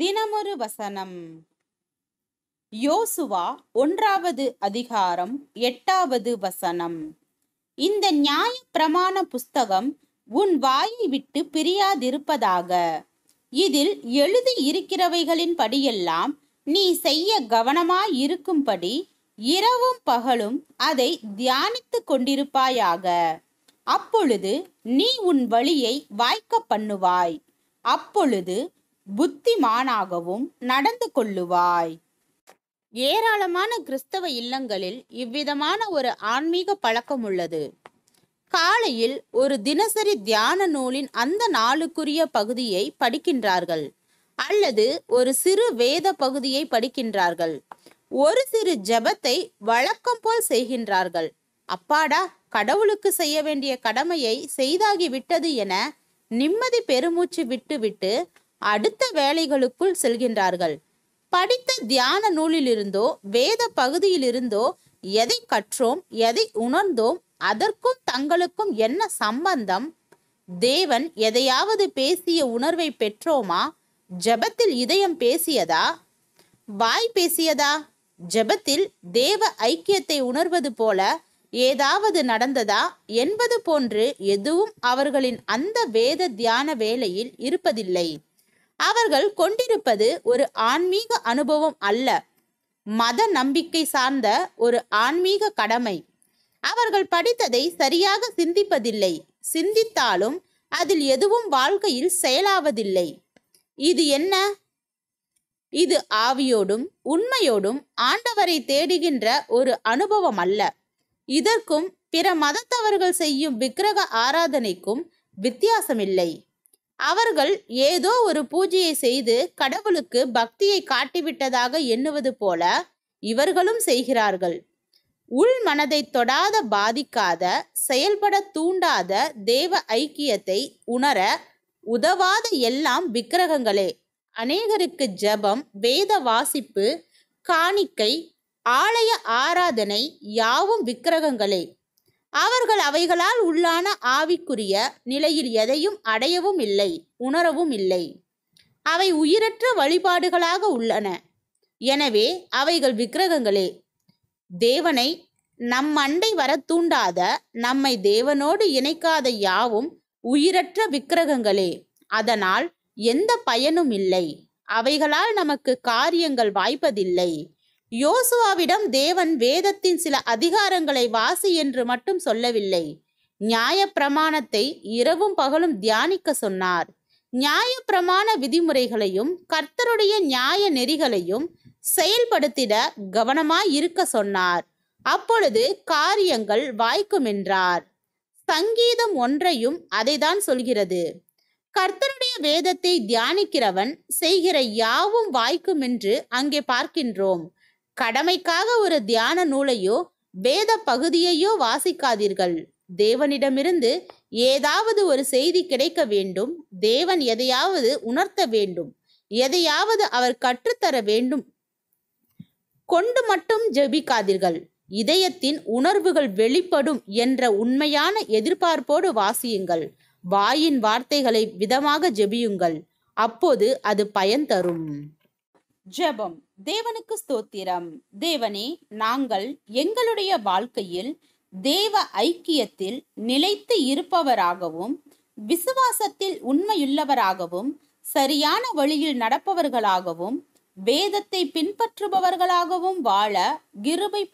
தினமொரு வசனம் யோசுவா ஒன்றாவது அதிகாரம் எட்டாவது வசனம் இந்த நியாய பிரமாண புஸ்தகம் உன் வாயை விட்டு பிரியாதிருப்பதாக இதில் எழுதி இருக்கிறவைகளின் படியெல்லாம் நீ செய்ய கவனமாயிருக்கும்படி இரவும் பகலும் அதை தியானித்து கொண்டிருப்பாயாக அப்பொழுது நீ உன் வழியை வாய்க்க பண்ணுவாய் அப்பொழுது புத்திமானாகவும் நடந்து கொள்ளுவாய் ஏராளமான கிறிஸ்தவ இல்லங்களில் இவ்விதமான ஒரு ஆன்மீக பழக்கம் உள்ளது காலையில் ஒரு தினசரி தியான நூலின் அந்த நாளுக்குரிய பகுதியை படிக்கின்றார்கள் அல்லது ஒரு சிறு வேத பகுதியை படிக்கின்றார்கள் ஒரு சிறு ஜபத்தை வழக்கம் போல் செய்கின்றார்கள் அப்பாடா கடவுளுக்கு செய்ய வேண்டிய கடமையை செய்தாகி விட்டது என நிம்மதி பெருமூச்சு விட்டுவிட்டு அடுத்த வேலைகளுக்குள் செல்கின்றார்கள் படித்த தியான நூலிலிருந்தோ வேத பகுதியிலிருந்தோ எதை கற்றோம் எதை உணர்ந்தோம் அதற்கும் தங்களுக்கும் என்ன சம்பந்தம் தேவன் எதையாவது பேசிய உணர்வை பெற்றோமா ஜபத்தில் இதயம் பேசியதா வாய் பேசியதா ஜபத்தில் தேவ ஐக்கியத்தை உணர்வது போல ஏதாவது நடந்ததா என்பது போன்று எதுவும் அவர்களின் அந்த வேத தியான வேலையில் இருப்பதில்லை அவர்கள் கொண்டிருப்பது ஒரு ஆன்மீக அனுபவம் அல்ல மத நம்பிக்கை சார்ந்த ஒரு ஆன்மீக கடமை அவர்கள் படித்ததை சரியாக சிந்திப்பதில்லை சிந்தித்தாலும் அதில் எதுவும் வாழ்க்கையில் செயலாவதில்லை இது என்ன இது ஆவியோடும் உண்மையோடும் ஆண்டவரை தேடுகின்ற ஒரு அனுபவம் அல்ல இதற்கும் பிற மதத்தவர்கள் செய்யும் விக்கிரக ஆராதனைக்கும் வித்தியாசமில்லை அவர்கள் ஏதோ ஒரு பூஜையை செய்து கடவுளுக்கு பக்தியை காட்டிவிட்டதாக எண்ணுவது போல இவர்களும் செய்கிறார்கள் உள் மனதை தொடாத பாதிக்காத செயல்பட தூண்டாத தேவ ஐக்கியத்தை உணர உதவாத எல்லாம் விக்கிரகங்களே அநேகருக்கு ஜபம் வேத வாசிப்பு காணிக்கை ஆலய ஆராதனை யாவும் விக்கிரகங்களே அவர்கள் அவைகளால் உள்ளான ஆவிக்குரிய நிலையில் எதையும் அடையவும் இல்லை உணரவும் இல்லை அவை உயிரற்ற வழிபாடுகளாக உள்ளன எனவே அவைகள் விக்கிரகங்களே தேவனை நம் அண்டை வர தூண்டாத நம்மை தேவனோடு இணைக்காத யாவும் உயிரற்ற விக்கிரகங்களே அதனால் எந்த பயனும் இல்லை அவைகளால் நமக்கு காரியங்கள் வாய்ப்பதில்லை யோசுவாவிடம் தேவன் வேதத்தின் சில அதிகாரங்களை வாசி என்று மட்டும் சொல்லவில்லை நியாய பிரமாணத்தை இரவும் பகலும் தியானிக்க சொன்னார் நியாய பிரமாண விதிமுறைகளையும் கர்த்தருடைய நியாய நெறிகளையும் செயல்படுத்திட கவனமாய் இருக்க சொன்னார் அப்பொழுது காரியங்கள் வாய்க்கும் என்றார் சங்கீதம் ஒன்றையும் அதைதான் சொல்கிறது கர்த்தருடைய வேதத்தை தியானிக்கிறவன் செய்கிற யாவும் வாய்க்கும் என்று அங்கே பார்க்கின்றோம் கடமைக்காக ஒரு தியான நூலையோ வேத பகுதியையோ வாசிக்காதீர்கள் தேவனிடமிருந்து ஏதாவது ஒரு செய்தி கிடைக்க வேண்டும் தேவன் எதையாவது உணர்த்த வேண்டும் எதையாவது அவர் கற்றுத்தர வேண்டும் கொண்டு மட்டும் ஜெபிக்காதீர்கள் இதயத்தின் உணர்வுகள் வெளிப்படும் என்ற உண்மையான எதிர்பார்ப்போடு வாசியுங்கள் வாயின் வார்த்தைகளை விதமாக ஜெபியுங்கள் அப்போது அது பயன் தரும் ஜெபம் தேவனுக்கு ஸ்தோத்திரம் தேவனே நாங்கள் எங்களுடைய வாழ்க்கையில் தேவ ஐக்கியத்தில் நிலைத்து இருப்பவராகவும் விசுவாசத்தில் உண்மையுள்ளவராகவும் சரியான வழியில் நடப்பவர்களாகவும் வேதத்தை பின்பற்றுபவர்களாகவும் வாழ கிருபை